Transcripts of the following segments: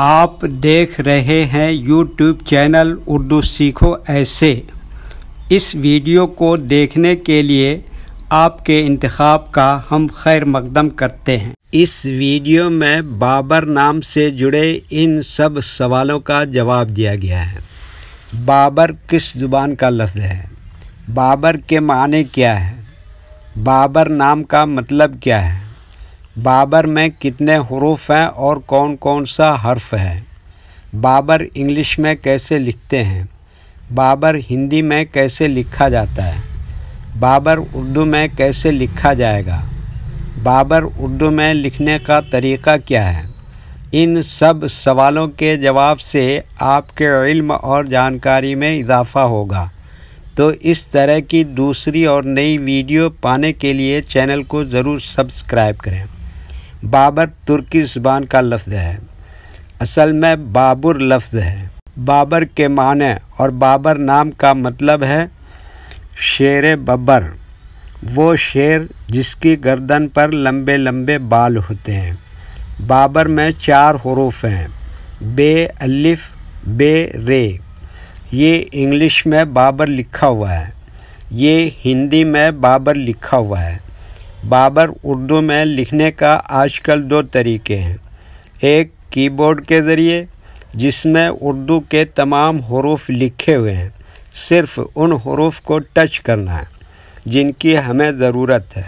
आप देख रहे हैं YouTube चैनल उर्दू सीखो ऐसे इस वीडियो को देखने के लिए आपके इंतखब का हम खैर मकदम करते हैं इस वीडियो में बाबर नाम से जुड़े इन सब सवालों का जवाब दिया गया है बाबर किस ज़ुबान का लफ्ज़ है बाबर के माने क्या है बाबर नाम का मतलब क्या है बाबर में कितने हरूफ हैं और कौन कौन सा हर्फ है बाबर इंग्लिश में कैसे लिखते हैं बाबर हिंदी में कैसे लिखा जाता है बाबर उर्दू में कैसे लिखा जाएगा बाबर उर्दू में लिखने का तरीका क्या है इन सब सवालों के जवाब से आपके इल्म और जानकारी में इजाफ़ा होगा तो इस तरह की दूसरी और नई वीडियो पाने के लिए चैनल को ज़रूर सब्सक्राइब करें बाबर तुर्की ज़बान का लफ्ज़ है असल में बाबर लफ्ज़ है बाबर के माने और बाबर नाम का मतलब है शेर बबर वो शेर जिसकी गर्दन पर लंबे लंबे बाल होते हैं बाबर में चार हरूफ हैं बे अलिफ बे रे ये इंग्लिश में बाबर लिखा हुआ है ये हिंदी में बाबर लिखा हुआ है बाबर उर्दू में लिखने का आजकल दो तरीके हैं एक कीबोर्ड के ज़रिए जिसमें उर्दू के तमाम हरूफ लिखे हुए हैं सिर्फ उन हरूफ को टच करना है जिनकी हमें ज़रूरत है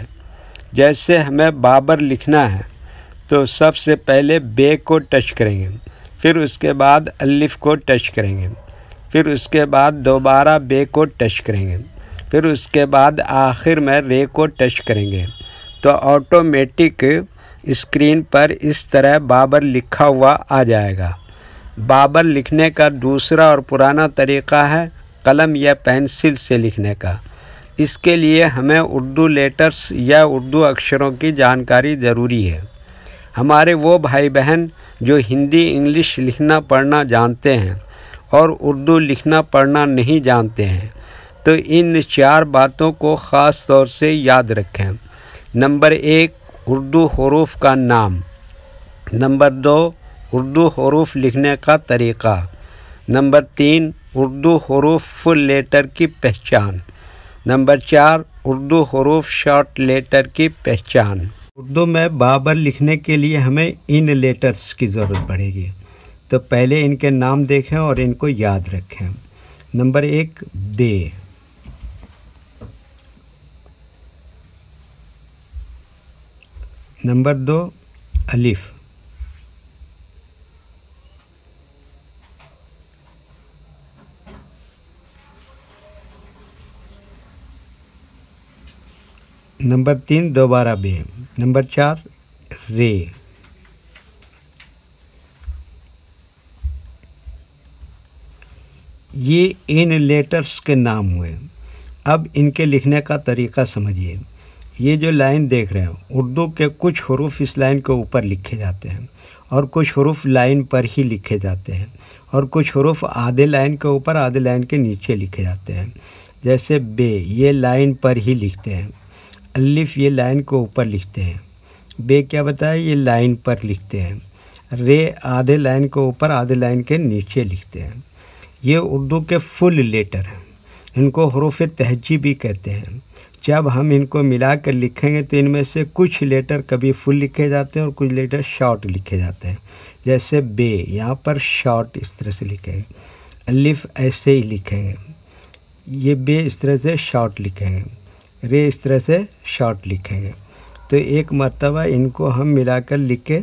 जैसे हमें बाबर लिखना है तो सबसे पहले बे को टच करेंगे फिर उसके बाद अलिफ़ को टच करेंगे फिर उसके बाद दोबारा बे को टच करेंगे फिर उसके बाद आखिर में रे को टच करेंगे तो ऑटोमेटिक स्क्रीन पर इस तरह बाबर लिखा हुआ आ जाएगा बाबर लिखने का दूसरा और पुराना तरीका है कलम या पेंसिल से लिखने का इसके लिए हमें उर्दू लेटर्स या उर्दू अक्षरों की जानकारी ज़रूरी है हमारे वो भाई बहन जो हिंदी इंग्लिश लिखना पढ़ना जानते हैं और उर्दू लिखना पढ़ना नहीं जानते हैं तो इन चार बातों को ख़ास तौर से याद रखें नंबर एक उर्दू हरूफ का नाम नंबर दो उर्दू हरूफ लिखने का तरीक़ा नंबर तीन उर्दू हरूफ फुल लेटर की पहचान नंबर चार उर्दू हरूफ शॉर्ट लेटर की पहचान उर्दू में बाबर लिखने के लिए हमें इन लेटर्स की ज़रूरत पड़ेगी तो पहले इनके नाम देखें और इनको याद रखें नंबर एक बे नंबर दो अलिफ नंबर तीन दोबारा बे नंबर चार रे ये इन लेटर्स के नाम हुए अब इनके लिखने का तरीका समझिए ये जो लाइन देख रहे हैं उर्दू के कुछ हरूफ इस लाइन के ऊपर लिखे जाते हैं और कुछ हरूफ लाइन पर ही लिखे जाते हैं और कुछ हरूफ आधे लाइन के ऊपर आधे लाइन के नीचे लिखे जाते हैं जैसे बे ये लाइन पर ही लिखते हैं अलिफ ये लाइन के ऊपर लिखते हैं बे क्या बताए ये लाइन पर लिखते हैं रे आधे लाइन के ऊपर आधे लाइन के नीचे लिखते हैं ये उर्दू के फुल लेटर हैं इनको हरूफ तहजी भी कहते हैं जब हम इनको मिला कर लिखेंगे तो इनमें से कुछ लेटर कभी फुल लिखे जाते हैं और कुछ लेटर शॉर्ट लिखे जाते हैं जैसे बे यहाँ पर शॉर्ट इस तरह से लिखेंगे अलिफ ऐसे ही लिखेंगे ये बे इस तरह से शॉर्ट लिखेंगे रे इस तरह से शॉर्ट लिखेंगे तो एक मरतबा इनको हम मिलाकर लिख के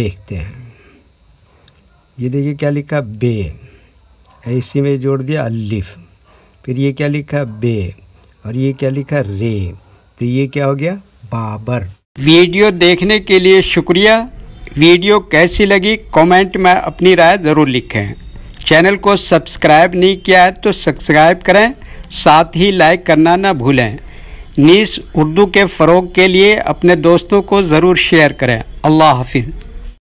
देखते हैं ये देखिए क्या लिखा बे इसी में जोड़ दिया अलिफ़ फिर ये क्या लिखा बे और ये क्या लिखा रे तो ये क्या हो गया बाबर वीडियो देखने के लिए शुक्रिया वीडियो कैसी लगी कमेंट में अपनी राय ज़रूर लिखें चैनल को सब्सक्राइब नहीं किया है तो सब्सक्राइब करें साथ ही लाइक करना ना भूलें नीस उर्दू के फ़रोग के लिए अपने दोस्तों को ज़रूर शेयर करें अल्लाह हाफिज़